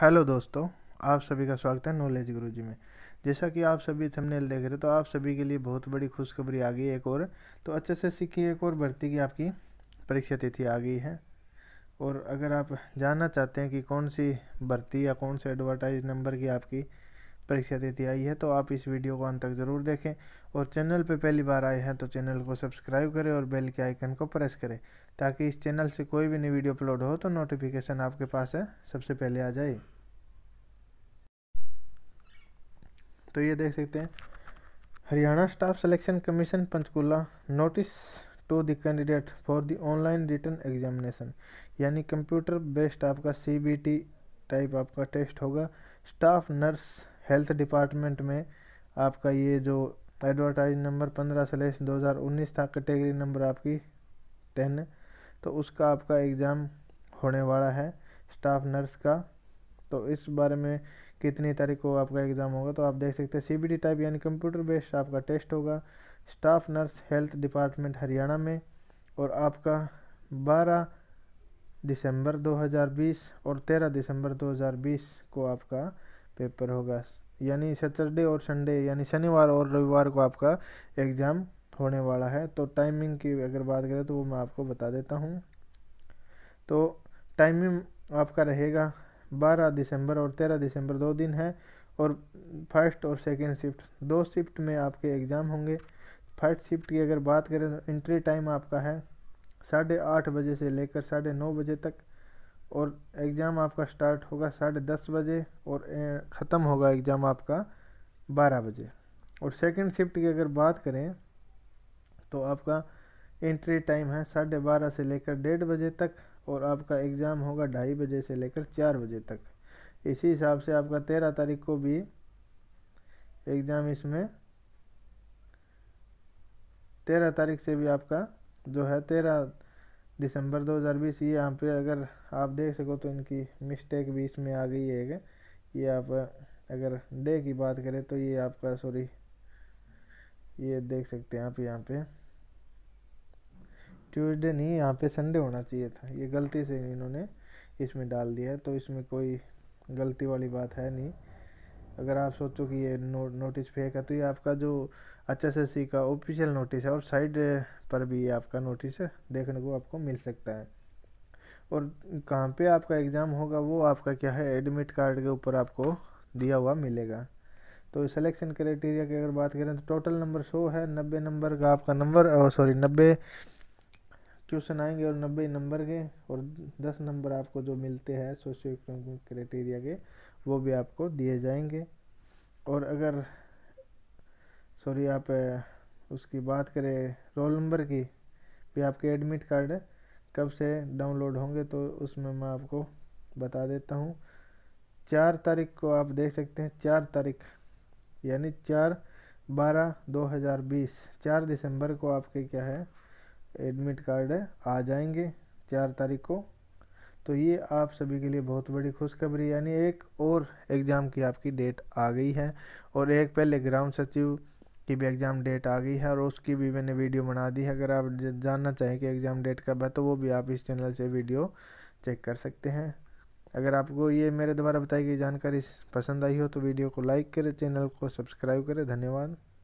hello दोस्तों आप सभी का स्वागत है नॉलेज गुरु जी में जैसा कि आप सभी थंबनेल देख रहे हो तो आप सभी के लिए बहुत बड़ी खुशखबरी आ गई एक और तो अच्छे से सीखिए एक और भर्ती की आपकी परीक्षा तिथि आ गई है और अगर आप जानना चाहते हैं कि कौन सी भर्ती या कौन से एडवर्टाइज नंबर की आपकी परीक्षा देती आई है तो आप इस वीडियो को अंत तक ज़रूर देखें और चैनल पर पहली बार आए हैं तो चैनल को सब्सक्राइब करें और बेल के आइकन को प्रेस करें ताकि इस चैनल से कोई भी नई वीडियो अपलोड हो तो नोटिफिकेशन आपके पास है सबसे पहले आ जाए तो ये देख सकते हैं Haryana staff selection commission Panchkula notice to the candidate for the online written examination यानी कंप्यूटर बेस्ड आपका सी टाइप आपका टेस्ट होगा स्टाफ नर्स हेल्थ डिपार्टमेंट में आपका ये जो एडवर्टाइज नंबर पंद्रह सलेस दो हज़ार उन्नीस था कैटेगरी नंबर आपकी टेन तो उसका आपका एग्ज़ाम होने वाला है स्टाफ नर्स का तो इस बारे में कितनी तारीख को आपका एग्ज़ाम होगा तो आप देख सकते हैं सीबीडी टाइप यानी कंप्यूटर बेस्ड आपका टेस्ट होगा staff nurse health department Haryana में और आपका बारह दिसंबर 2020 और 13 दिसंबर 2020 को आपका पेपर होगा यानी सैटरडे और संडे यानी शनिवार और रविवार को आपका एग्ज़ाम होने वाला है तो टाइमिंग की अगर बात करें तो वो मैं आपको बता देता हूँ तो टाइमिंग आपका रहेगा 12 दिसंबर और 13 दिसंबर दो दिन है और फर्स्ट और सेकंड शिफ्ट दो शिफ्ट में आपके एग्ज़ाम होंगे फर्स्ट शिफ्ट की अगर बात करें तो एंट्री टाइम आपका है साढ़े आठ बजे से लेकर साढ़े नौ बजे तक और एग्ज़ाम आपका स्टार्ट होगा साढ़े दस बजे और ख़त्म होगा एग्ज़ाम आपका बारह बजे और सेकंड शिफ्ट की अगर बात करें तो आपका एंट्री टाइम है साढ़े बारह से लेकर डेढ़ बजे तक और आपका एग्ज़ाम होगा ढाई बजे से लेकर चार बजे तक इसी हिसाब से आपका तेरह तारीख को भी एग्ज़ाम इसमें तेरह तारीख से भी आपका जो है तेरह दिसंबर 2020 ये यहाँ पे अगर आप देख सको तो इनकी मिस्टेक भी इसमें आ गई है ये आप अगर डे की बात करें तो ये आपका सॉरी ये देख सकते हैं आप यहाँ पे ट्यूसडे नहीं यहाँ पे संडे होना चाहिए था ये गलती से इन्होंने इसमें डाल दिया है तो इसमें कोई गलती वाली बात है नहीं अगर आप सोचो कि ये नो, नोटिस फेक है तो ये आपका जो एच एस एस सी का ऑफिशियल नोटिस है और साइड पर भी ये आपका नोटिस है देखने को आपको मिल सकता है और कहाँ पे आपका एग्ज़ाम होगा वो आपका क्या है एडमिट कार्ड के ऊपर आपको दिया हुआ मिलेगा तो सिलेक्शन क्राइटेरिया की अगर बात करें तो टोटल नंबर सौ है नब्बे नंबर का आपका नंबर और सॉरी नब्बे क्वेश्चन आएंगे और नब्बे नंबर के और दस नंबर आपको जो मिलते हैं सोशियो क्राइटेरिया के वो भी आपको दिए जाएंगे और अगर सॉरी आप उसकी बात करें रोल नंबर की भी आपके एडमिट कार्ड कब से डाउनलोड होंगे तो उसमें मैं आपको बता देता हूँ चार तारीख को आप देख सकते हैं चार तारीख यानी चार बारह दो हज़ार बीस चार दिसंबर को आपके क्या है एडमिट कार्ड आ जाएंगे चार तारीख को तो ये आप सभी के लिए बहुत बड़ी खुशखबरी यानी एक और एग्ज़ाम की आपकी डेट आ गई है और एक पहले ग्राम सचिव की भी एग्ज़ाम डेट आ गई है और उसकी भी मैंने वीडियो बना दी है अगर आप जानना चाहें कि एग्ज़ाम डेट कब है तो वो भी आप इस चैनल से वीडियो चेक कर सकते हैं अगर आपको ये मेरे द्वारा बताई गई जानकारी पसंद आई हो तो वीडियो को लाइक करें चैनल को सब्सक्राइब करें धन्यवाद